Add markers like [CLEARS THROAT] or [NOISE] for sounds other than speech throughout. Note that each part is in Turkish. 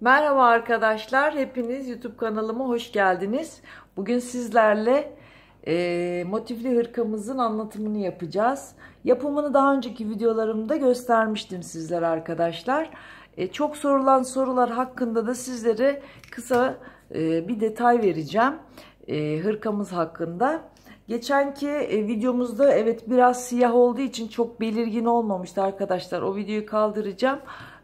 Merhaba arkadaşlar, hepiniz YouTube kanalıma hoş geldiniz. Bugün sizlerle e, motifli hırkamızın anlatımını yapacağız. Yapımını daha önceki videolarımda göstermiştim sizlere arkadaşlar. E, çok sorulan sorular hakkında da sizlere kısa e, bir detay vereceğim e, hırkamız hakkında. Geçenki e, videomuzda evet biraz siyah olduğu için çok belirgin olmamıştı arkadaşlar. O videoyu kaldıracağım.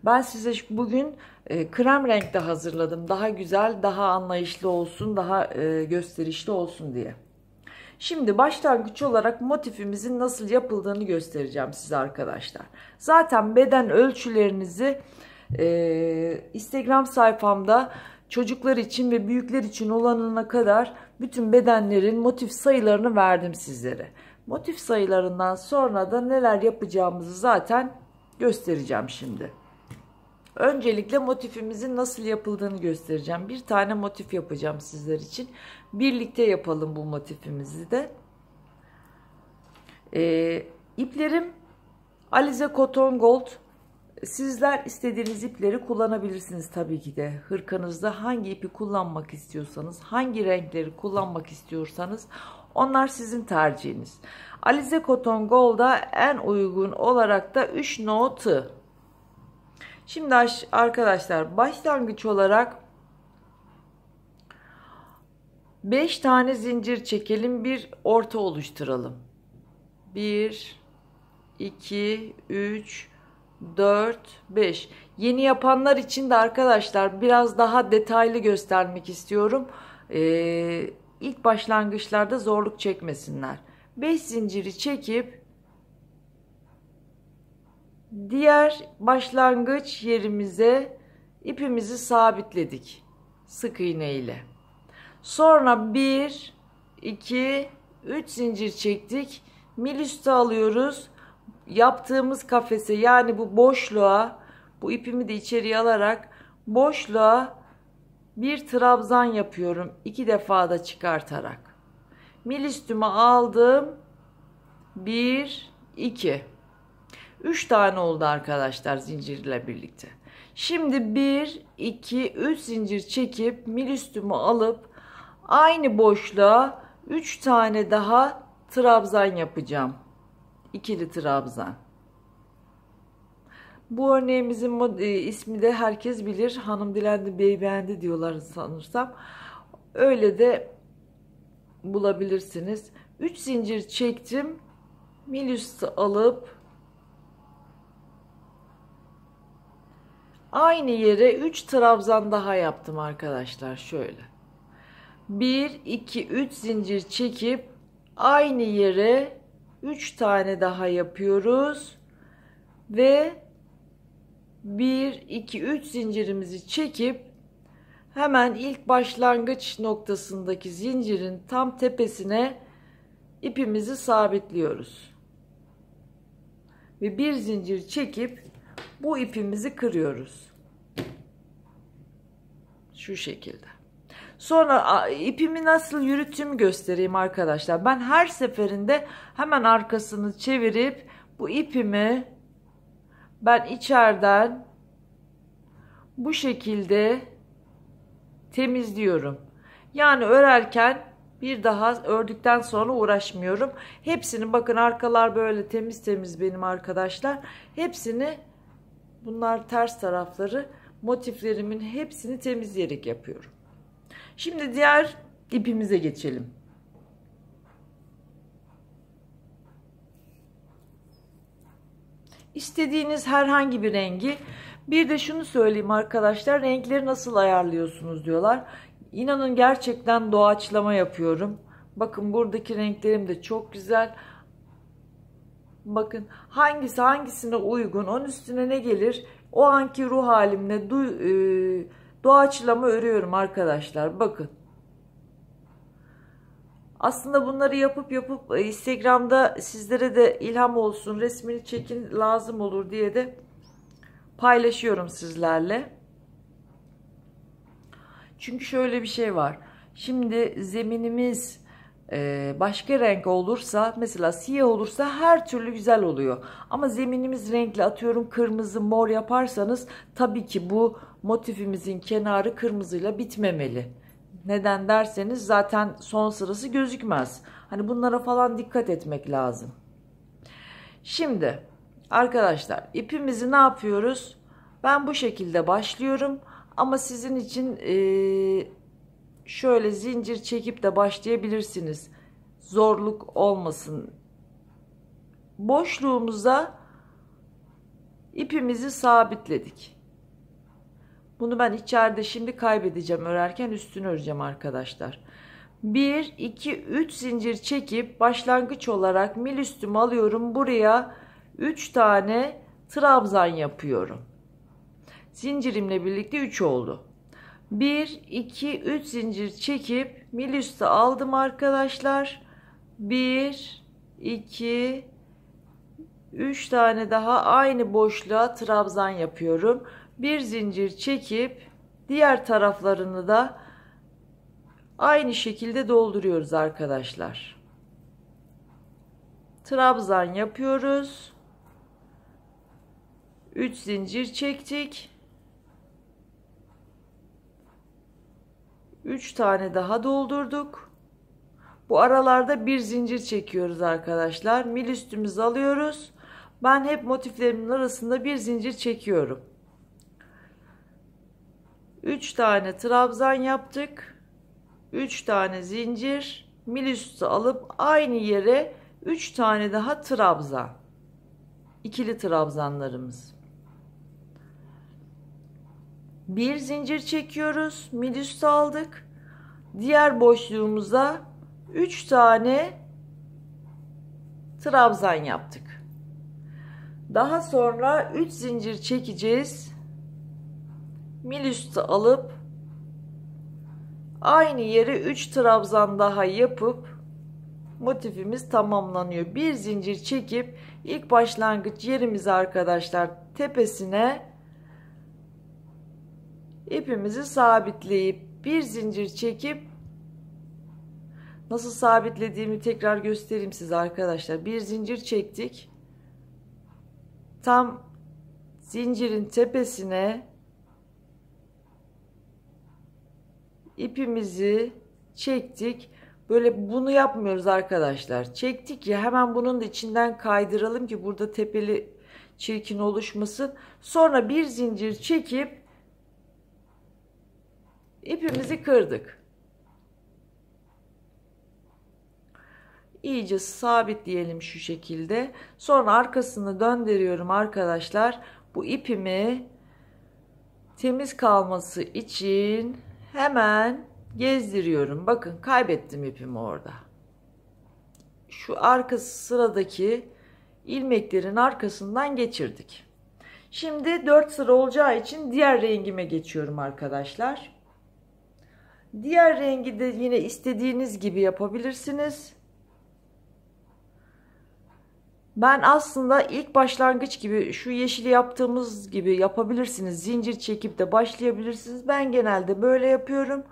Ben size bugün e, krem renkte hazırladım. Daha güzel, daha anlayışlı olsun, daha e, gösterişli olsun diye. Şimdi başlangıç olarak motifimizin nasıl yapıldığını göstereceğim size arkadaşlar. Zaten beden ölçülerinizi e, Instagram sayfamda çocuklar için ve büyükler için olanına kadar bütün bedenlerin motif sayılarını verdim sizlere. Motif sayılarından sonra da neler yapacağımızı zaten göstereceğim şimdi. Öncelikle motifimizin nasıl yapıldığını göstereceğim. Bir tane motif yapacağım sizler için. Birlikte yapalım bu motifimizi de. Ee, iplerim Alize Cotton Gold. Sizler istediğiniz ipleri kullanabilirsiniz tabii ki de. Hırkanızda hangi ipi kullanmak istiyorsanız, hangi renkleri kullanmak istiyorsanız onlar sizin tercihiniz. Alize Cotton Gold'a en uygun olarak da 3 notu. Şimdi arkadaşlar başlangıç olarak 5 tane zincir çekelim. Bir orta oluşturalım. 1 2 3 4 5 Yeni yapanlar için de arkadaşlar biraz daha detaylı göstermek istiyorum. Ee, ilk başlangıçlarda zorluk çekmesinler. 5 zinciri çekip Diğer başlangıç yerimize ipimizi sabitledik sık iğne ile. Sonra 1 2 3 zincir çektik. Mil üstü alıyoruz. Yaptığımız kafese yani bu boşluğa bu ipimi de içeriye alarak boşluğa bir trabzan yapıyorum. iki defa da çıkartarak. Mil üstüme aldım. 1 2 3 tane oldu arkadaşlar zincirle birlikte. Şimdi 1, 2, 3 zincir çekip mil üstümü alıp aynı boşluğa 3 tane daha trabzan yapacağım. İkili trabzan. Bu örneğimizin e, ismi de herkes bilir. Hanım dilendi, bey beğendi diyorlar sanırsam. Öyle de bulabilirsiniz. 3 zincir çektim. Mil üstü alıp Aynı yere 3 trabzan daha yaptım arkadaşlar şöyle. 1, 2, 3 zincir çekip aynı yere 3 tane daha yapıyoruz. Ve 1, 2, 3 zincirimizi çekip hemen ilk başlangıç noktasındaki zincirin tam tepesine ipimizi sabitliyoruz. Ve bir zincir çekip bu ipimizi kırıyoruz. Şu şekilde. Sonra ipimi nasıl yürüttüğüm göstereyim arkadaşlar. Ben her seferinde hemen arkasını çevirip bu ipimi ben içeriden bu şekilde temizliyorum. Yani örerken bir daha ördükten sonra uğraşmıyorum. Hepsini bakın arkalar böyle temiz temiz benim arkadaşlar. Hepsini bunlar ters tarafları motiflerimin hepsini temizleyerek yapıyorum. Şimdi diğer ipimize geçelim. İstediğiniz herhangi bir rengi bir de şunu söyleyeyim arkadaşlar renkleri nasıl ayarlıyorsunuz diyorlar. İnanın gerçekten doğaçlama yapıyorum. Bakın buradaki renklerim de çok güzel. Bakın hangisi hangisine uygun, onun üstüne ne gelir? O anki ruh halimle du, e, doğaçlama örüyorum arkadaşlar. Bakın. Aslında bunları yapıp yapıp e, Instagram'da sizlere de ilham olsun, resmini çekin lazım olur diye de paylaşıyorum sizlerle. Çünkü şöyle bir şey var. Şimdi zeminimiz ee, başka renk olursa mesela siyah olursa her türlü güzel oluyor. Ama zeminimiz renkli atıyorum kırmızı mor yaparsanız tabii ki bu motifimizin kenarı kırmızıyla bitmemeli. Neden derseniz zaten son sırası gözükmez. Hani bunlara falan dikkat etmek lazım. Şimdi arkadaşlar ipimizi ne yapıyoruz? Ben bu şekilde başlıyorum ama sizin için e, şöyle zincir çekip de başlayabilirsiniz. Zorluk olmasın. Boşluğumuza ipimizi sabitledik. Bunu ben içeride şimdi kaybedeceğim örerken üstünü öreceğim arkadaşlar. 1, 2, 3 zincir çekip başlangıç olarak mil üstümü alıyorum. Buraya 3 tane trabzan yapıyorum. Zincirimle birlikte 3 oldu. 1 2 3 zincir çekip mil üstü aldım arkadaşlar 1 2 3 tane daha aynı boşluğa trabzan yapıyorum bir zincir çekip diğer taraflarını da aynı şekilde dolduruyoruz arkadaşlar trabzan yapıyoruz 3 zincir çektik 3 tane daha doldurduk. Bu aralarda bir zincir çekiyoruz arkadaşlar. Mil üstümüzü alıyoruz. Ben hep motiflerimin arasında bir zincir çekiyorum. 3 tane trabzan yaptık. 3 tane zincir. Mil üstü alıp aynı yere 3 tane daha trabzan. İkili trabzanlarımız bir zincir çekiyoruz. Midüs aldık. Diğer boşluğumuza 3 tane trabzan yaptık. Daha sonra 3 zincir çekeceğiz. Mil üstü alıp aynı yeri 3 trabzan daha yapıp motifimiz tamamlanıyor. Bir zincir çekip ilk başlangıç yerimizi arkadaşlar tepesine ipimizi sabitleyip bir zincir çekip nasıl sabitlediğimi tekrar göstereyim size arkadaşlar. Bir zincir çektik. Tam zincirin tepesine ipimizi çektik. Böyle bunu yapmıyoruz arkadaşlar. Çektik ya hemen bunun da içinden kaydıralım ki burada tepeli çirkin oluşmasın. Sonra bir zincir çekip İpimizi kırdık. iyice sabitleyelim şu şekilde. Sonra arkasını döndürüyorum arkadaşlar. Bu ipimi temiz kalması için hemen gezdiriyorum. Bakın kaybettim ipimi orada. Şu arkası sıradaki ilmeklerin arkasından geçirdik. Şimdi 4 sıra olacağı için diğer rengime geçiyorum arkadaşlar. Diğer rengi de yine istediğiniz gibi yapabilirsiniz. Ben aslında ilk başlangıç gibi şu yeşili yaptığımız gibi yapabilirsiniz. Zincir çekip de başlayabilirsiniz. Ben genelde böyle yapıyorum.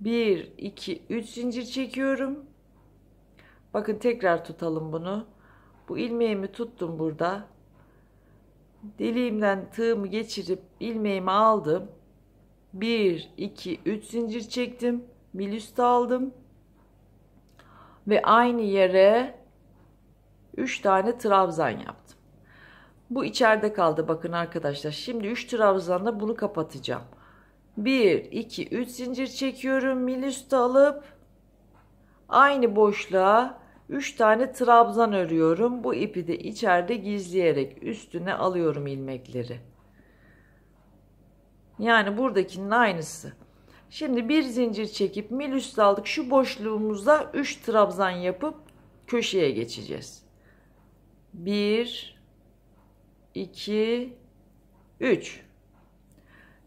1, 2, 3 zincir çekiyorum. Bakın tekrar tutalım bunu. Bu ilmeğimi tuttum burada. Deliğimden tığımı geçirip ilmeğimi aldım. 1, 2, 3 zincir çektim. Bir üst aldım. Ve aynı yere 3 tane trabzan yaptım. Bu içeride kaldı bakın arkadaşlar. Şimdi 3 trabzanla bunu kapatacağım. 1, 2, 3 zincir çekiyorum. Mil üstü alıp aynı boşluğa 3 tane trabzan örüyorum. Bu ipi de içeride gizleyerek üstüne alıyorum ilmekleri. Yani buradakinin aynısı. Şimdi bir zincir çekip mil üst aldık. Şu boşluğumuzda 3 trabzan yapıp köşeye geçeceğiz. 1 2 3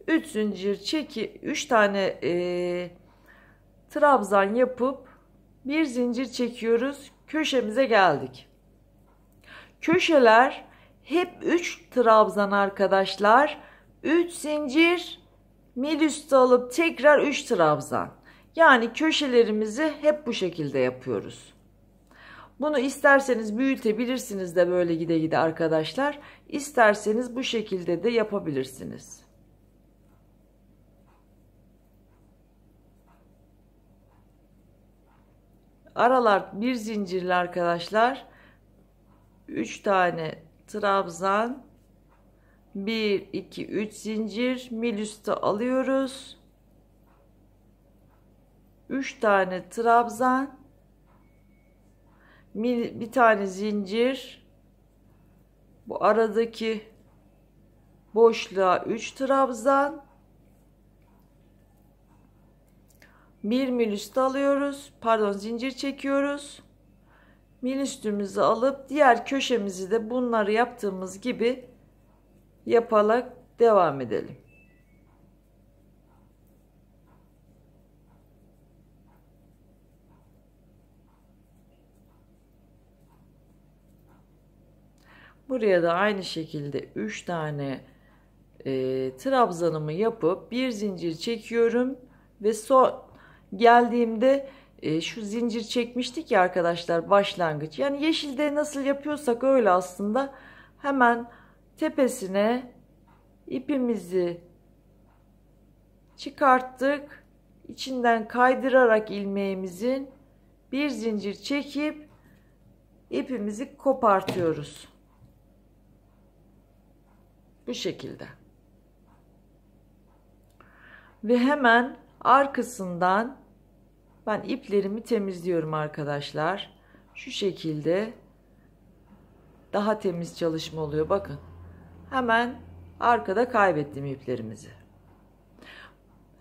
3 zincir çekip 3 tane e, trabzan yapıp bir zincir çekiyoruz. Köşemize geldik. Köşeler hep 3 trabzan arkadaşlar. 3 zincir mil üstü alıp tekrar 3 trabzan. Yani köşelerimizi hep bu şekilde yapıyoruz. Bunu isterseniz büyütebilirsiniz de böyle gide gide arkadaşlar. İsterseniz bu şekilde de yapabilirsiniz. Aralar bir zincirli arkadaşlar. 3 tane trabzan 1 2 3 zincir mil üstü alıyoruz 3 tane trabzan bir tane zincir bu aradaki boşluğa 3 trabzan bir mil üstü alıyoruz pardon zincir çekiyoruz mil üstümüzü alıp diğer köşemizi de bunları yaptığımız gibi yaparak devam edelim. Buraya da aynı şekilde 3 tane e, trabzanımı yapıp bir zincir çekiyorum ve son geldiğimde e, şu zincir çekmiştik ya arkadaşlar başlangıç. Yani yeşilde nasıl yapıyorsak öyle aslında hemen tepesine ipimizi çıkarttık. İçinden kaydırarak ilmeğimizin bir zincir çekip ipimizi kopartıyoruz. Bu şekilde. Ve hemen arkasından ben iplerimi temizliyorum arkadaşlar. Şu şekilde daha temiz çalışma oluyor. Bakın hemen arkada kaybettim iplerimizi.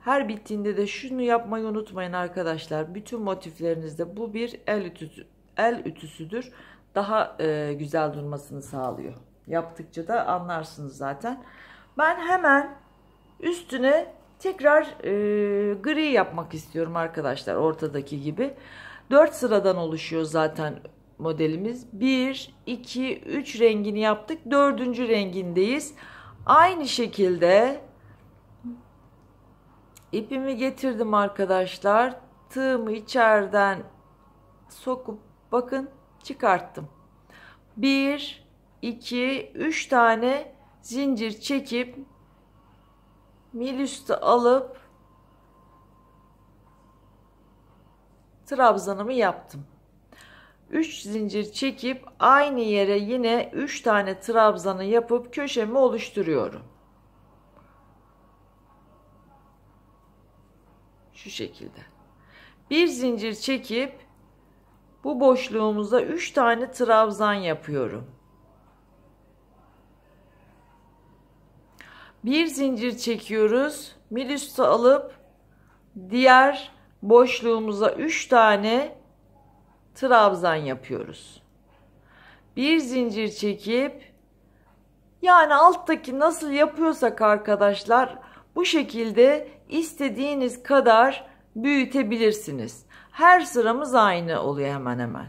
Her bittiğinde de şunu yapmayı unutmayın arkadaşlar. Bütün motiflerinizde bu bir el, ütüsü, el ütüsüdür. Daha e, güzel durmasını sağlıyor. Yaptıkça da anlarsınız zaten. Ben hemen üstüne tekrar e, gri yapmak istiyorum arkadaşlar ortadaki gibi. 4 sıradan oluşuyor zaten modelimiz. 1, 2, 3 rengini yaptık. Dördüncü rengindeyiz. Aynı şekilde ipimi getirdim arkadaşlar. Tığımı içeriden sokup bakın çıkarttım. 1, 2, 3 tane zincir çekip mil üstü alıp trabzanımı yaptım. 3 zincir çekip aynı yere yine 3 tane trabzanı yapıp köşemi oluşturuyorum. Şu şekilde. Bir zincir çekip bu boşluğumuza 3 tane trabzan yapıyorum. Bir zincir çekiyoruz. Milüstü alıp diğer boşluğumuza 3 tane trabzan yapıyoruz. Bir zincir çekip yani alttaki nasıl yapıyorsak arkadaşlar bu şekilde istediğiniz kadar büyütebilirsiniz. Her sıramız aynı oluyor hemen hemen.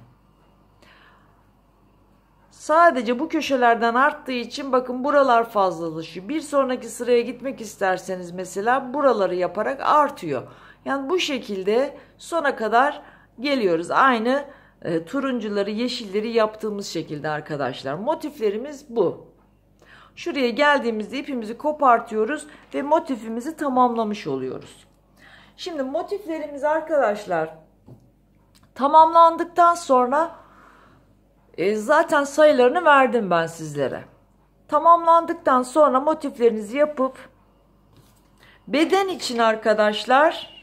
Sadece bu köşelerden arttığı için bakın buralar fazlalaşıyor. Bir sonraki sıraya gitmek isterseniz mesela buraları yaparak artıyor. Yani bu şekilde sona kadar geliyoruz. Aynı e, turuncuları, yeşilleri yaptığımız şekilde arkadaşlar. Motiflerimiz bu. Şuraya geldiğimizde ipimizi kopartıyoruz ve motifimizi tamamlamış oluyoruz. Şimdi motiflerimiz arkadaşlar tamamlandıktan sonra e, zaten sayılarını verdim ben sizlere. Tamamlandıktan sonra motiflerinizi yapıp beden için arkadaşlar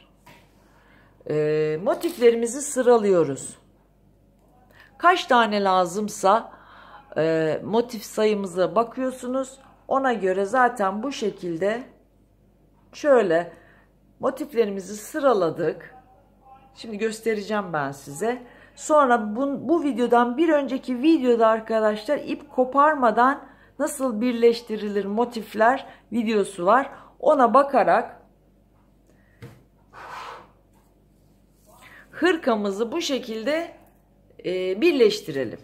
e, motiflerimizi sıralıyoruz. Kaç tane lazımsa e, motif sayımıza bakıyorsunuz. Ona göre zaten bu şekilde şöyle motiflerimizi sıraladık. Şimdi göstereceğim ben size. Sonra bu, bu videodan bir önceki videoda arkadaşlar ip koparmadan nasıl birleştirilir motifler videosu var. Ona bakarak hırkamızı bu şekilde e, birleştirelim.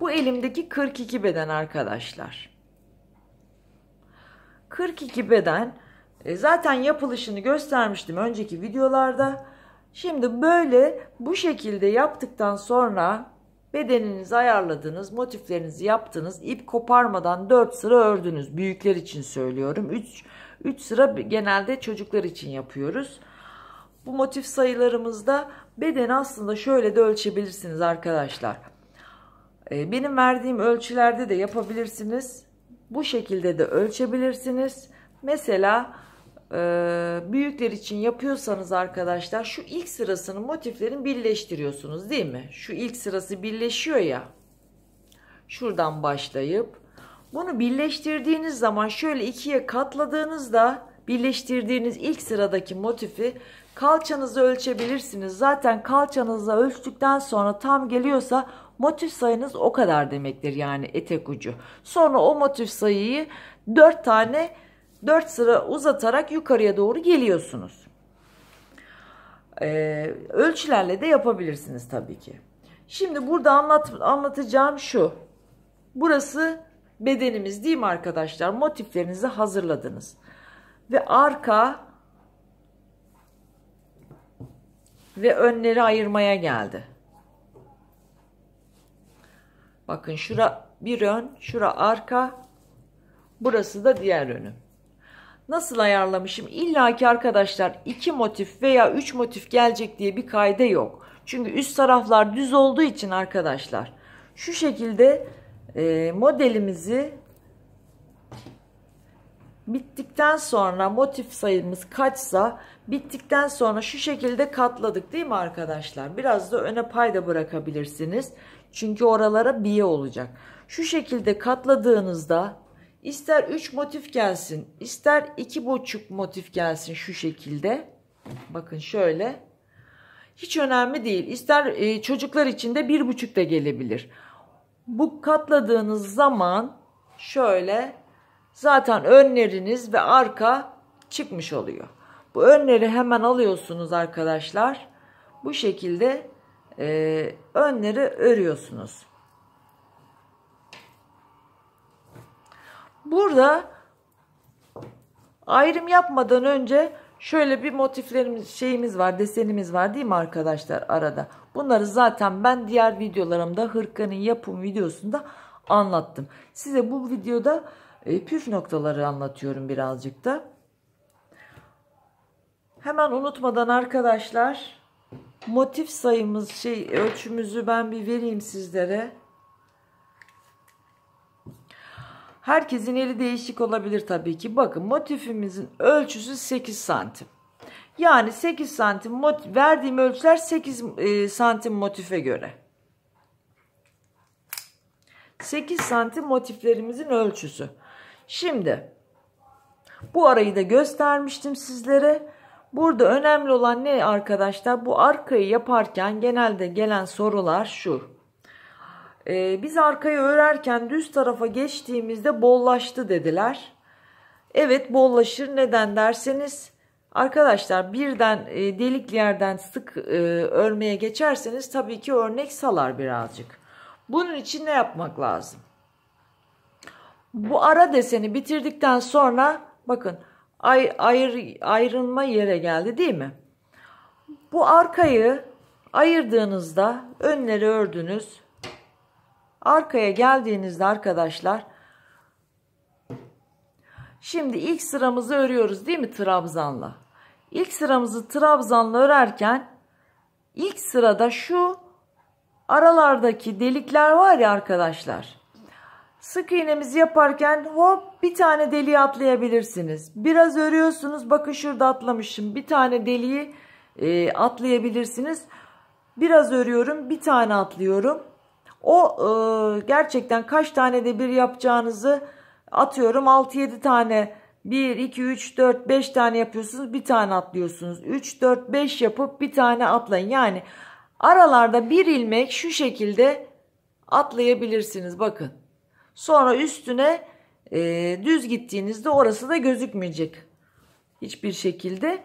Bu elimdeki 42 beden arkadaşlar. 42 beden e, zaten yapılışını göstermiştim önceki videolarda. Şimdi böyle bu şekilde yaptıktan sonra bedeninizi ayarladınız, motiflerinizi yaptınız. ip koparmadan 4 sıra ördünüz. Büyükler için söylüyorum. 3 3 sıra genelde çocuklar için yapıyoruz. Bu motif sayılarımızda bedeni aslında şöyle de ölçebilirsiniz arkadaşlar. Ee, benim verdiğim ölçülerde de yapabilirsiniz. Bu şekilde de ölçebilirsiniz. Mesela e, büyükler için yapıyorsanız arkadaşlar şu ilk sırasını motiflerin birleştiriyorsunuz değil mi? Şu ilk sırası birleşiyor ya. Şuradan başlayıp bunu birleştirdiğiniz zaman şöyle ikiye katladığınızda birleştirdiğiniz ilk sıradaki motifi Kalçanızı ölçebilirsiniz. Zaten kalçanızla ölçtükten sonra tam geliyorsa motif sayınız o kadar demektir yani etek ucu. Sonra o motif sayıyı 4 tane 4 sıra uzatarak yukarıya doğru geliyorsunuz. Ee, ölçülerle de yapabilirsiniz tabii ki. Şimdi burada anlat, anlatacağım şu. Burası bedenimiz değil mi arkadaşlar? Motiflerinizi hazırladınız. Ve arka ve önleri ayırmaya geldi. Bakın şura bir ön, şura arka, burası da diğer önü. Nasıl ayarlamışım? İlla ki arkadaşlar iki motif veya üç motif gelecek diye bir kaide yok. Çünkü üst taraflar düz olduğu için arkadaşlar şu şekilde e, modelimizi bittikten sonra motif sayımız kaçsa bittikten sonra şu şekilde katladık değil mi arkadaşlar? Biraz da öne payda bırakabilirsiniz. Çünkü oralara biye olacak. Şu şekilde katladığınızda ister 3 motif gelsin ister 2,5 motif gelsin şu şekilde. Bakın şöyle. Hiç önemli değil. İster e, çocuklar için de 1,5 da gelebilir. Bu katladığınız zaman şöyle zaten önleriniz ve arka çıkmış oluyor. Bu önleri hemen alıyorsunuz arkadaşlar. Bu şekilde e, önleri örüyorsunuz. Burada ayrım yapmadan önce şöyle bir motiflerimiz şeyimiz var desenimiz var değil mi arkadaşlar arada. Bunları zaten ben diğer videolarımda hırkanın yapım videosunda anlattım. Size bu videoda e, püf noktaları anlatıyorum birazcık da. Hemen unutmadan arkadaşlar motif sayımız şey ölçümüzü ben bir vereyim sizlere. Herkesin eli değişik olabilir tabii ki. Bakın motifimizin ölçüsü 8 santim. Yani 8 santim motif, verdiğim ölçüler 8 e, santim motife göre. 8 santim motiflerimizin ölçüsü. Şimdi bu arayı da göstermiştim sizlere. Burada önemli olan ne arkadaşlar? Bu arkayı yaparken genelde gelen sorular şu. Ee, biz arkayı örerken düz tarafa geçtiğimizde bollaştı dediler. Evet bollaşır neden derseniz arkadaşlar birden e, delikli yerden sık e, örmeye geçerseniz tabii ki örnek salar birazcık. Bunun için ne yapmak lazım? Bu ara deseni bitirdikten sonra bakın ay, ayır, ayrılma yere geldi değil mi? Bu arkayı ayırdığınızda önleri ördünüz. Arkaya geldiğinizde arkadaşlar şimdi ilk sıramızı örüyoruz değil mi trabzanla? İlk sıramızı trabzanla örerken ilk sırada şu aralardaki delikler var ya arkadaşlar. Sık iğnemizi yaparken hop bir tane deliği atlayabilirsiniz. Biraz örüyorsunuz. Bakın şurada atlamışım. Bir tane deliği e, atlayabilirsiniz. Biraz örüyorum. Bir tane atlıyorum. O e, gerçekten kaç tane de bir yapacağınızı atıyorum. 6-7 tane 1, 2, 3, 4, 5 tane yapıyorsunuz. Bir tane atlıyorsunuz. 3, 4, 5 yapıp bir tane atlayın. Yani aralarda bir ilmek şu şekilde atlayabilirsiniz. Bakın. Sonra üstüne e, düz gittiğinizde orası da gözükmeyecek. Hiçbir şekilde.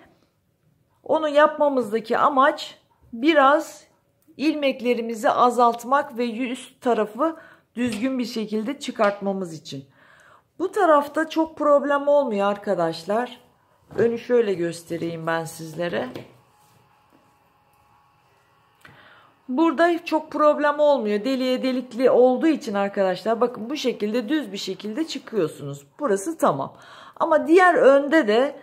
Onu yapmamızdaki amaç biraz ilmeklerimizi azaltmak ve üst tarafı düzgün bir şekilde çıkartmamız için. Bu tarafta çok problem olmuyor arkadaşlar. Önü şöyle göstereyim ben sizlere. Burada çok problem olmuyor. Deliye delikli olduğu için arkadaşlar bakın bu şekilde düz bir şekilde çıkıyorsunuz. Burası tamam. Ama diğer önde de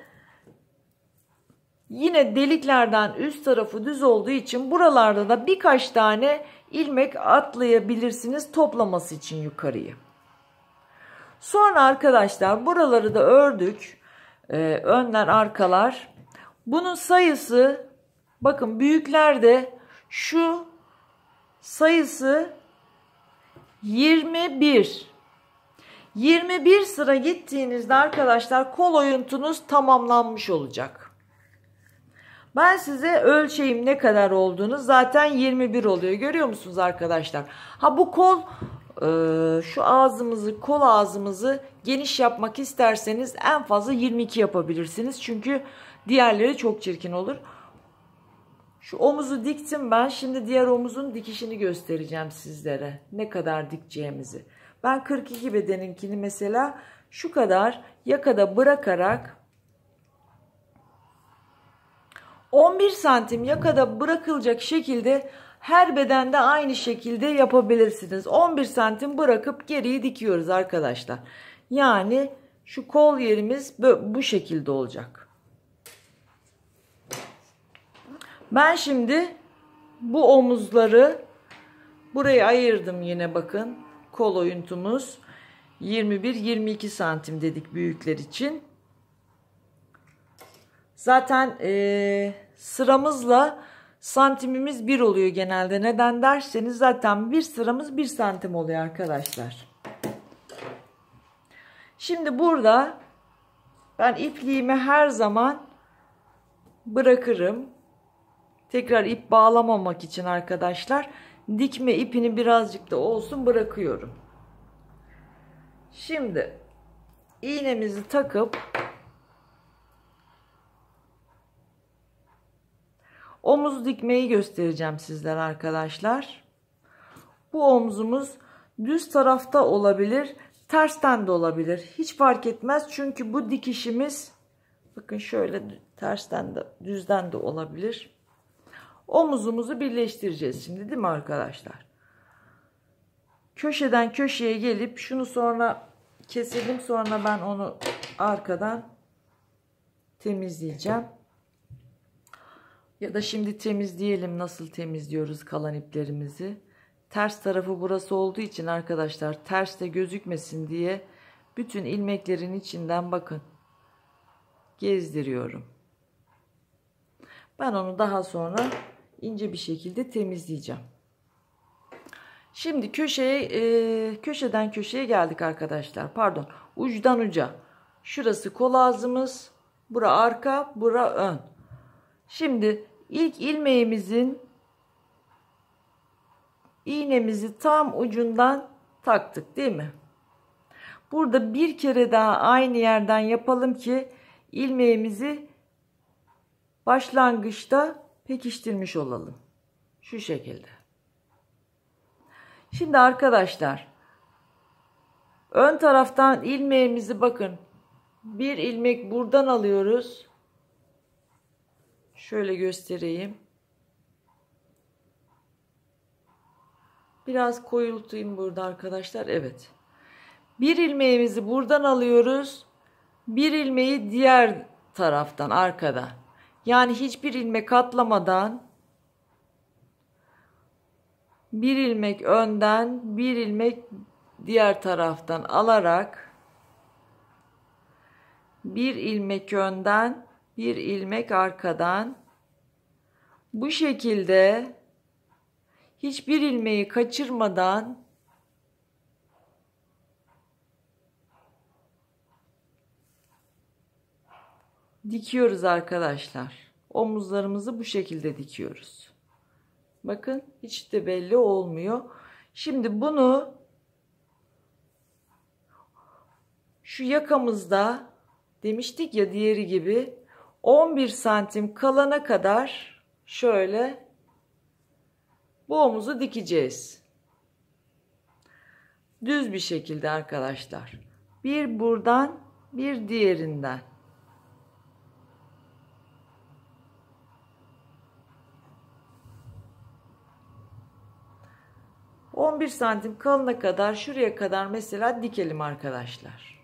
yine deliklerden üst tarafı düz olduğu için buralarda da birkaç tane ilmek atlayabilirsiniz toplaması için yukarıyı. Sonra arkadaşlar buraları da ördük. Ee, önler arkalar. Bunun sayısı bakın büyüklerde şu sayısı 21. 21 sıra gittiğinizde arkadaşlar kol oyuntunuz tamamlanmış olacak. Ben size ölçeyim ne kadar olduğunu zaten 21 oluyor. Görüyor musunuz arkadaşlar? Ha bu kol e, şu ağzımızı kol ağzımızı geniş yapmak isterseniz en fazla 22 yapabilirsiniz. Çünkü diğerleri çok çirkin olur. Şu omuzu diktim ben. Şimdi diğer omuzun dikişini göstereceğim sizlere. Ne kadar dikeceğimizi. Ben 42 bedeninkini mesela şu kadar yakada bırakarak 11 santim yakada bırakılacak şekilde her bedende aynı şekilde yapabilirsiniz. 11 santim bırakıp geriye dikiyoruz arkadaşlar. Yani şu kol yerimiz bu şekilde olacak. Ben şimdi bu omuzları buraya ayırdım yine bakın. Kol oyuntumuz 21-22 santim dedik büyükler için. Zaten e, sıramızla santimimiz bir oluyor genelde. Neden derseniz zaten bir sıramız bir santim oluyor arkadaşlar. Şimdi burada ben ipliğimi her zaman bırakırım. Tekrar ip bağlamamak için arkadaşlar dikme ipini birazcık da olsun bırakıyorum. Şimdi iğnemizi takıp omuz dikmeyi göstereceğim sizlere arkadaşlar. Bu omzumuz düz tarafta olabilir, tersten de olabilir. Hiç fark etmez çünkü bu dikişimiz bakın şöyle tersten de düzden de olabilir. Omuzumuzu birleştireceğiz şimdi değil mi arkadaşlar? Köşeden köşeye gelip şunu sonra keselim sonra ben onu arkadan temizleyeceğim. Ya da şimdi temizleyelim nasıl temizliyoruz kalan iplerimizi. Ters tarafı burası olduğu için arkadaşlar ters de gözükmesin diye bütün ilmeklerin içinden bakın gezdiriyorum. Ben onu daha sonra ince bir şekilde temizleyeceğim. Şimdi köşeye e, köşeden köşeye geldik arkadaşlar. Pardon. Ucudan uca. Şurası kol ağzımız. Bura arka, bura ön. Şimdi ilk ilmeğimizin iğnemizi tam ucundan taktık değil mi? Burada bir kere daha aynı yerden yapalım ki ilmeğimizi başlangıçta pekiştirmiş olalım. Şu şekilde. Şimdi arkadaşlar ön taraftan ilmeğimizi bakın. Bir ilmek buradan alıyoruz. Şöyle göstereyim. Biraz koyultayım burada arkadaşlar. Evet. Bir ilmeğimizi buradan alıyoruz. Bir ilmeği diğer taraftan arkada. Yani hiçbir ilmek atlamadan bir ilmek önden bir ilmek diğer taraftan alarak bir ilmek önden bir ilmek arkadan bu şekilde hiçbir ilmeği kaçırmadan dikiyoruz arkadaşlar. Omuzlarımızı bu şekilde dikiyoruz. Bakın hiç de belli olmuyor. Şimdi bunu şu yakamızda demiştik ya diğeri gibi 11 santim kalana kadar şöyle bu omuzu dikeceğiz. Düz bir şekilde arkadaşlar. Bir buradan bir diğerinden. 11 santim kalına kadar şuraya kadar mesela dikelim arkadaşlar.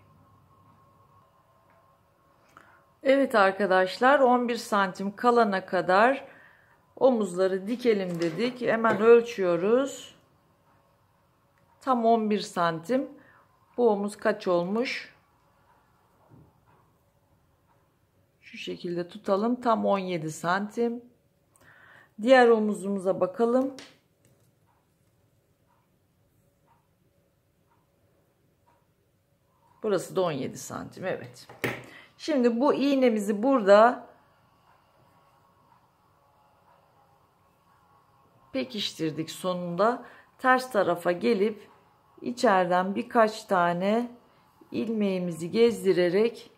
Evet arkadaşlar 11 santim kalana kadar omuzları dikelim dedik. Hemen ölçüyoruz. Tam 11 santim. Bu omuz kaç olmuş? Şu şekilde tutalım. Tam 17 santim. Diğer omuzumuza bakalım. Burası da 17 santim. Evet. Şimdi bu iğnemizi burada pekiştirdik sonunda. Ters tarafa gelip içeriden birkaç tane ilmeğimizi gezdirerek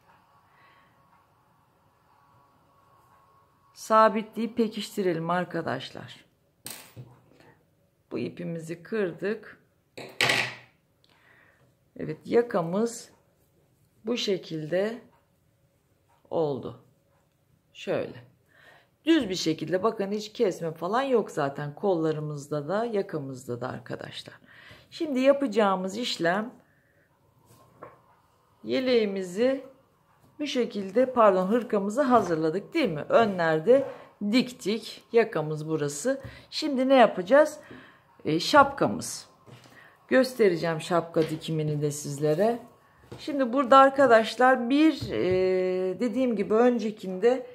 sabitleyip pekiştirelim arkadaşlar. Bu ipimizi kırdık. Evet yakamız bu şekilde oldu. Şöyle. Düz bir şekilde bakın hiç kesme falan yok zaten kollarımızda da yakamızda da arkadaşlar. Şimdi yapacağımız işlem yeleğimizi bu şekilde pardon hırkamızı hazırladık değil mi? Önlerde diktik yakamız burası. Şimdi ne yapacağız? E, şapkamız göstereceğim şapka dikimini de sizlere. Şimdi burada arkadaşlar bir e, dediğim gibi öncekinde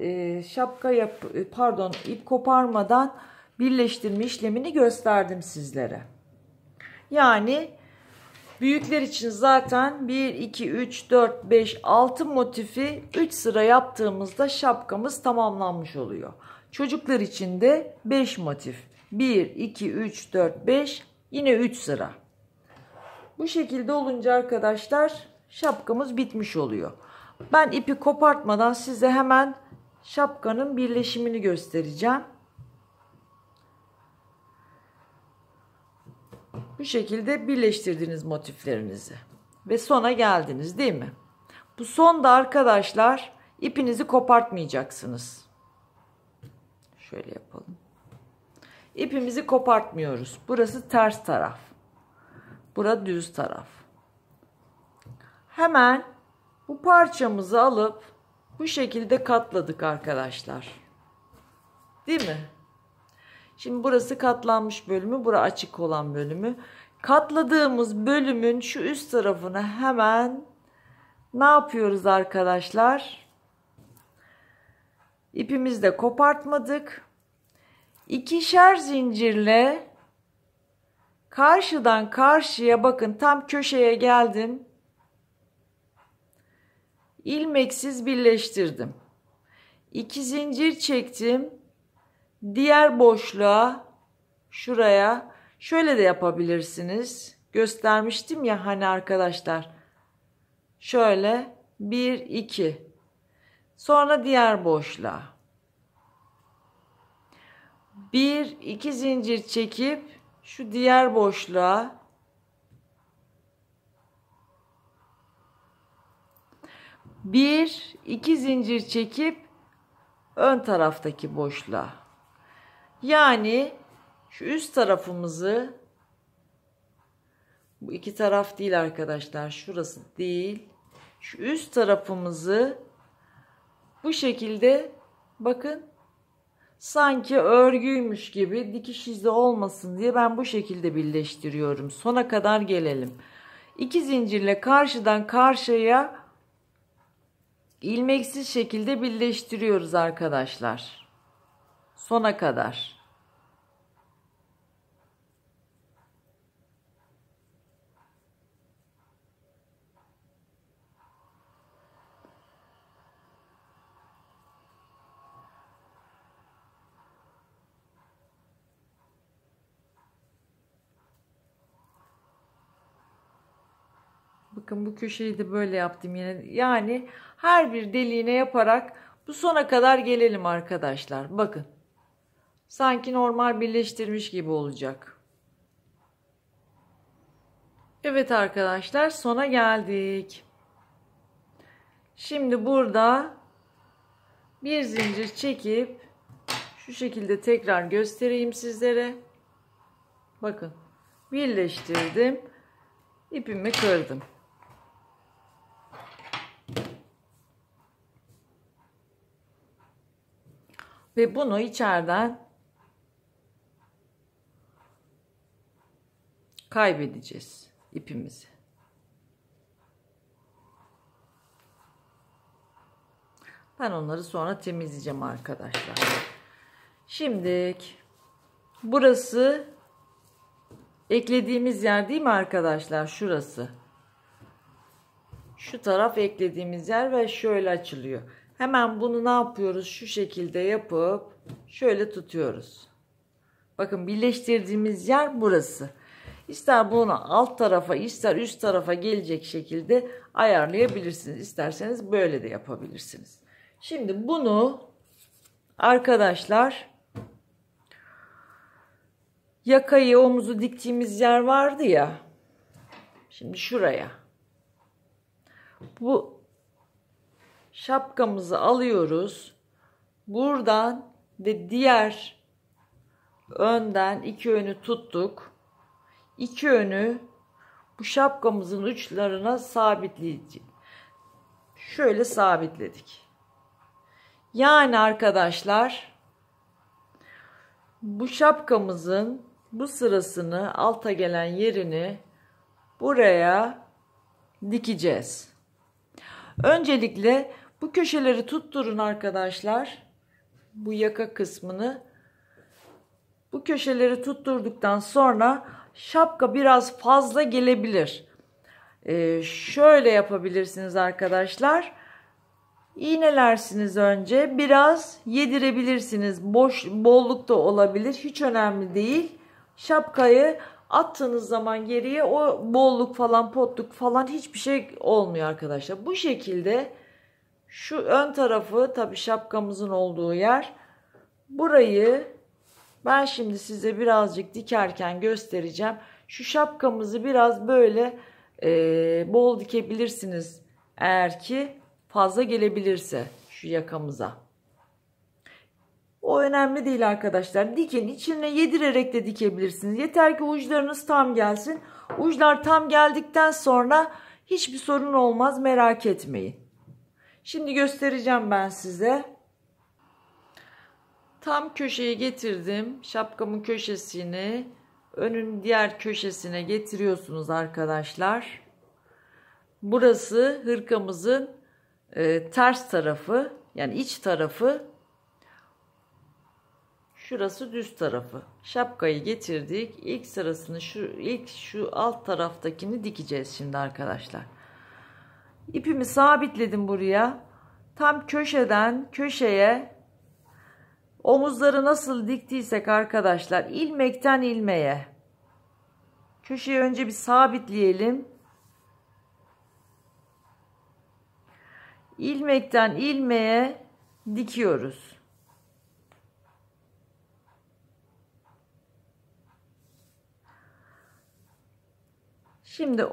e, şapka yap pardon ip koparmadan birleştirme işlemini gösterdim sizlere. Yani büyükler için zaten 1 2 3 4 5 6 motifi 3 sıra yaptığımızda şapkamız tamamlanmış oluyor. Çocuklar için de 5 motif 1 2 3 4 5 Yine 3 sıra. Bu şekilde olunca arkadaşlar şapkamız bitmiş oluyor. Ben ipi kopartmadan size hemen şapkanın birleşimini göstereceğim. Bu şekilde birleştirdiğiniz motiflerinizi. Ve sona geldiniz değil mi? Bu sonda arkadaşlar ipinizi kopartmayacaksınız. Şöyle yapalım. İpimizi kopartmıyoruz. Burası ters taraf. Bura düz taraf. Hemen bu parçamızı alıp bu şekilde katladık arkadaşlar. Değil mi? Şimdi burası katlanmış bölümü, bura açık olan bölümü. Katladığımız bölümün şu üst tarafını hemen ne yapıyoruz arkadaşlar? İpimizi de kopartmadık ikişer zincirle karşıdan karşıya bakın tam köşeye geldim. İlmeksiz birleştirdim. İki zincir çektim. Diğer boşluğa şuraya şöyle de yapabilirsiniz. Göstermiştim ya hani arkadaşlar. Şöyle 1 2 sonra diğer boşluğa. Bir, iki zincir çekip şu diğer boşluğa bir, iki zincir çekip ön taraftaki boşluğa. Yani şu üst tarafımızı bu iki taraf değil arkadaşlar. Şurası değil. Şu üst tarafımızı bu şekilde bakın sanki örgüymüş gibi dikiş izi olmasın diye ben bu şekilde birleştiriyorum. Sona kadar gelelim. İki zincirle karşıdan karşıya ilmeksiz şekilde birleştiriyoruz arkadaşlar. Sona kadar. bakın bu köşeyi de böyle yaptım yine. Yani her bir deliğine yaparak bu sona kadar gelelim arkadaşlar. Bakın. Sanki normal birleştirmiş gibi olacak. Evet arkadaşlar sona geldik. Şimdi burada bir zincir çekip şu şekilde tekrar göstereyim sizlere. Bakın birleştirdim. ipimi kırdım. Ve bunu içeriden kaybedeceğiz ipimizi. Ben onları sonra temizleyeceğim arkadaşlar. Şimdi burası eklediğimiz yer değil mi arkadaşlar? Şurası. Şu taraf eklediğimiz yer ve şöyle açılıyor. Hemen bunu ne yapıyoruz? Şu şekilde yapıp şöyle tutuyoruz. Bakın birleştirdiğimiz yer burası. İster bunu alt tarafa ister üst tarafa gelecek şekilde ayarlayabilirsiniz. İsterseniz böyle de yapabilirsiniz. Şimdi bunu arkadaşlar yakayı omuzu diktiğimiz yer vardı ya. Şimdi şuraya. Bu şapkamızı alıyoruz. Buradan ve diğer önden iki önü tuttuk. İki önü bu şapkamızın uçlarına sabitleyeceğiz. Şöyle sabitledik. Yani arkadaşlar bu şapkamızın bu sırasını alta gelen yerini buraya dikeceğiz. Öncelikle bu köşeleri tutturun arkadaşlar. Bu yaka kısmını. Bu köşeleri tutturduktan sonra şapka biraz fazla gelebilir. Ee, şöyle yapabilirsiniz arkadaşlar. İğnelersiniz önce. Biraz yedirebilirsiniz. Boş, bolluk da olabilir. Hiç önemli değil. Şapkayı attığınız zaman geriye o bolluk falan potluk falan hiçbir şey olmuyor arkadaşlar. Bu şekilde şu ön tarafı tabi şapkamızın olduğu yer. Burayı ben şimdi size birazcık dikerken göstereceğim. Şu şapkamızı biraz böyle e, bol dikebilirsiniz. Eğer ki fazla gelebilirse şu yakamıza. O önemli değil arkadaşlar. Dikin içine yedirerek de dikebilirsiniz. Yeter ki uçlarınız tam gelsin. Uçlar tam geldikten sonra hiçbir sorun olmaz merak etmeyin. Şimdi göstereceğim ben size. Tam köşeye getirdim. Şapkamın köşesini önün diğer köşesine getiriyorsunuz arkadaşlar. Burası hırkamızın e, ters tarafı yani iç tarafı. Şurası düz tarafı. Şapkayı getirdik. İlk sırasını şu ilk şu alt taraftakini dikeceğiz şimdi arkadaşlar. İpimi sabitledim buraya. Tam köşeden köşeye omuzları nasıl diktiysek arkadaşlar ilmekten ilmeğe. Köşeyi önce bir sabitleyelim. ilmekten ilmeğe dikiyoruz. Şimdi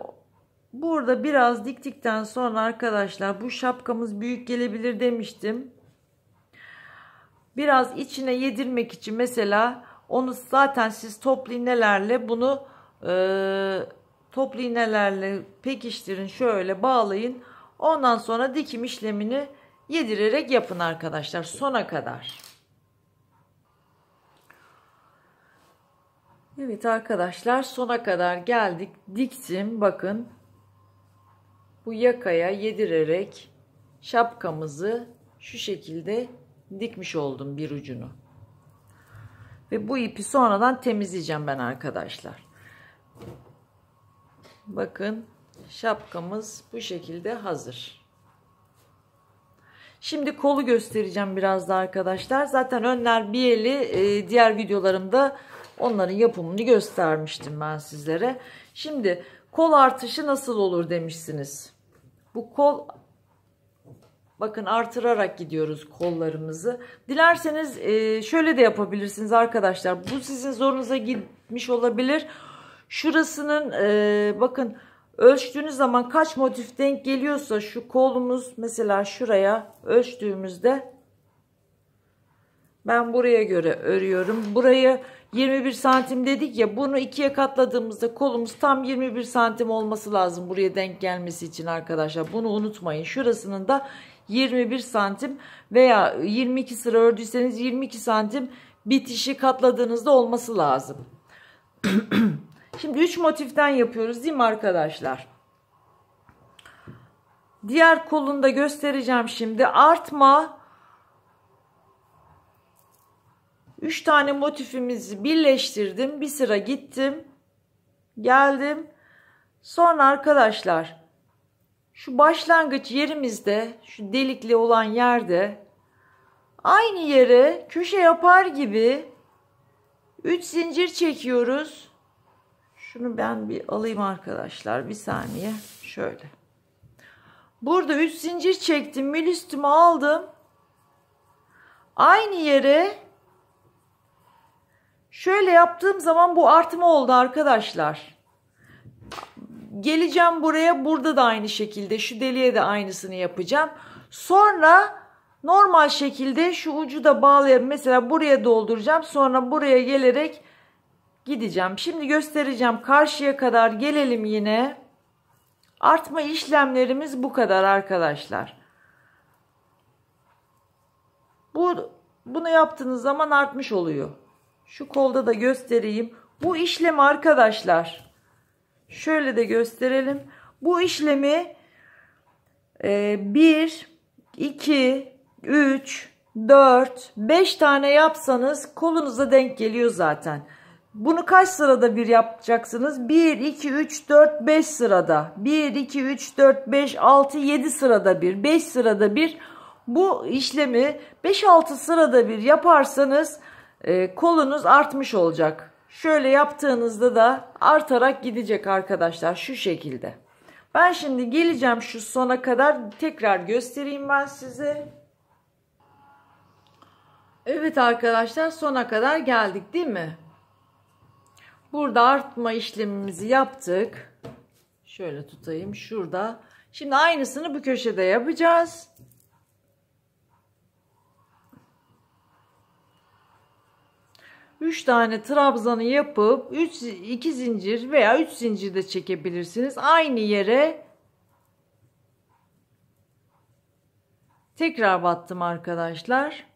Burada biraz diktikten sonra arkadaşlar bu şapkamız büyük gelebilir demiştim. Biraz içine yedirmek için mesela onu zaten siz toplu iğnelerle bunu e, toplu iğnelerle pekiştirin şöyle bağlayın. Ondan sonra dikim işlemini yedirerek yapın arkadaşlar sona kadar. Evet arkadaşlar sona kadar geldik. Diktim bakın bu yakaya yedirerek şapkamızı şu şekilde dikmiş oldum bir ucunu. Ve bu ipi sonradan temizleyeceğim ben arkadaşlar. Bakın şapkamız bu şekilde hazır. Şimdi kolu göstereceğim biraz da arkadaşlar. Zaten önler bir eli e, diğer videolarımda onların yapımını göstermiştim ben sizlere. Şimdi kol artışı nasıl olur demişsiniz. Bu kol bakın artırarak gidiyoruz kollarımızı. Dilerseniz e, şöyle de yapabilirsiniz arkadaşlar. Bu sizin zorunuza gitmiş olabilir. Şurasının e, bakın ölçtüğünüz zaman kaç motif denk geliyorsa şu kolumuz mesela şuraya ölçtüğümüzde ben buraya göre örüyorum. Burayı 21 santim dedik ya bunu ikiye katladığımızda kolumuz tam 21 santim olması lazım buraya denk gelmesi için arkadaşlar. Bunu unutmayın. Şurasının da 21 santim veya 22 sıra ördüyseniz 22 santim bitişi katladığınızda olması lazım. [CLEARS THROAT] Şimdi 3 motiften yapıyoruz değil mi arkadaşlar? Diğer kolunda göstereceğim şimdi. Artma 3 tane motifimizi birleştirdim. Bir sıra gittim. Geldim. Sonra arkadaşlar şu başlangıç yerimizde şu delikli olan yerde aynı yere köşe yapar gibi 3 zincir çekiyoruz. Şunu ben bir alayım arkadaşlar. Bir saniye. Şöyle. Burada 3 zincir çektim. Mil aldım. Aynı yere Şöyle yaptığım zaman bu artma oldu arkadaşlar. Geleceğim buraya burada da aynı şekilde şu deliğe de aynısını yapacağım. Sonra normal şekilde şu ucu da bağlayıp mesela buraya dolduracağım. Sonra buraya gelerek gideceğim. Şimdi göstereceğim karşıya kadar gelelim yine. Artma işlemlerimiz bu kadar arkadaşlar. Bu bunu yaptığınız zaman artmış oluyor. Şu kolda da göstereyim. Bu işlem arkadaşlar. Şöyle de gösterelim. Bu işlemi 1, 2, 3, 4, 5 tane yapsanız kolunuza denk geliyor zaten. Bunu kaç sırada bir yapacaksınız? 1, 2, 3, 4, 5 sırada. 1, 2, 3, 4, 5, 6, 7 sırada bir. 5 sırada bir. Bu işlemi 5-6 sırada bir yaparsanız e, kolunuz artmış olacak. Şöyle yaptığınızda da artarak gidecek arkadaşlar şu şekilde. Ben şimdi geleceğim şu sona kadar tekrar göstereyim ben size. Evet arkadaşlar sona kadar geldik değil mi? Burada artma işlemimizi yaptık. Şöyle tutayım şurada. Şimdi aynısını bu köşede yapacağız. 3 tane trabzanı yapıp 3 2 zincir veya 3 zincir de çekebilirsiniz. Aynı yere tekrar battım arkadaşlar.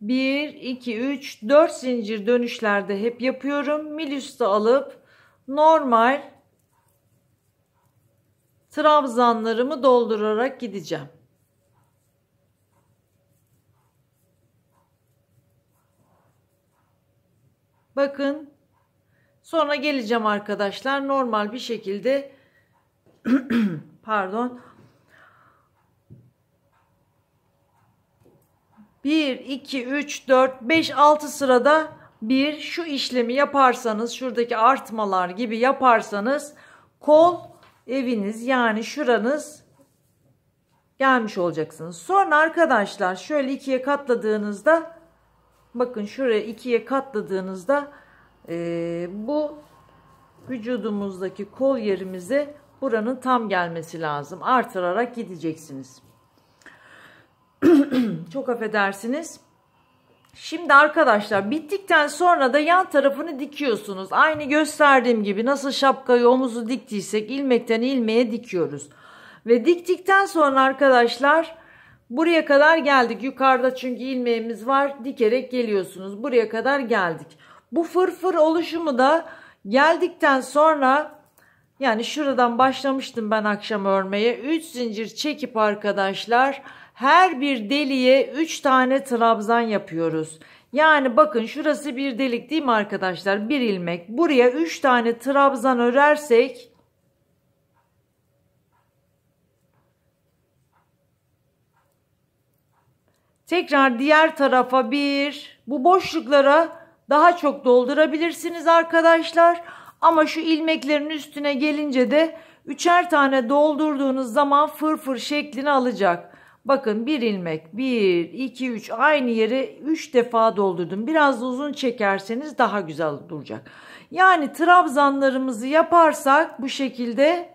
1 2 3 4 zincir dönüşlerde hep yapıyorum. Mil üstü alıp normal trabzanlarımı doldurarak gideceğim. Bakın. Sonra geleceğim arkadaşlar. Normal bir şekilde [CLEARS THROAT] pardon. 1, 2, 3, 4, 5, 6 sırada bir şu işlemi yaparsanız şuradaki artmalar gibi yaparsanız kol eviniz yani şuranız gelmiş olacaksınız. Sonra arkadaşlar şöyle ikiye katladığınızda Bakın şuraya ikiye katladığınızda e, bu vücudumuzdaki kol yerimize buranın tam gelmesi lazım. Artırarak gideceksiniz. [CLEARS THROAT] Çok affedersiniz. Şimdi arkadaşlar bittikten sonra da yan tarafını dikiyorsunuz. Aynı gösterdiğim gibi nasıl şapkayı omuzu diktiysek ilmekten ilmeğe dikiyoruz. Ve diktikten sonra arkadaşlar Buraya kadar geldik. Yukarıda çünkü ilmeğimiz var. Dikerek geliyorsunuz. Buraya kadar geldik. Bu fırfır oluşumu da geldikten sonra yani şuradan başlamıştım ben akşam örmeye. 3 zincir çekip arkadaşlar her bir deliğe 3 tane trabzan yapıyoruz. Yani bakın şurası bir delik değil mi arkadaşlar? Bir ilmek. Buraya 3 tane trabzan örersek Tekrar diğer tarafa bir. Bu boşluklara daha çok doldurabilirsiniz arkadaşlar. Ama şu ilmeklerin üstüne gelince de üçer tane doldurduğunuz zaman fırfır şeklini alacak. Bakın bir ilmek 1, 2, 3 aynı yere 3 defa doldurdum. Biraz da uzun çekerseniz daha güzel duracak. Yani trabzanlarımızı yaparsak bu şekilde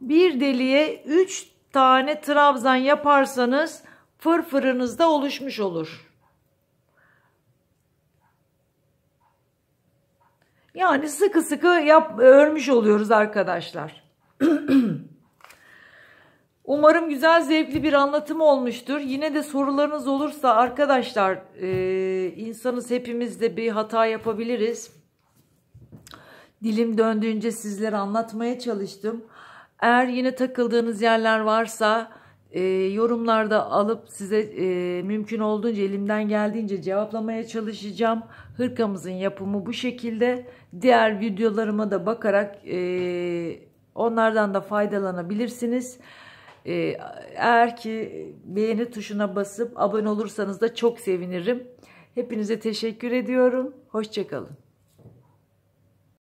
bir deliğe 3 tane trabzan yaparsanız fırfırınızda oluşmuş olur. Yani sıkı sıkı yap, örmüş oluyoruz arkadaşlar. [CLEARS THROAT] Umarım güzel zevkli bir anlatım olmuştur. Yine de sorularınız olursa arkadaşlar e, insanız hepimizde bir hata yapabiliriz. Dilim döndüğünce sizlere anlatmaya çalıştım. Eğer yine takıldığınız yerler varsa e, yorumlarda alıp size e, mümkün olduğunca elimden geldiğince cevaplamaya çalışacağım. Hırkamızın yapımı bu şekilde. Diğer videolarıma da bakarak e, onlardan da faydalanabilirsiniz. E, eğer ki beğeni tuşuna basıp abone olursanız da çok sevinirim. Hepinize teşekkür ediyorum. Hoşçakalın.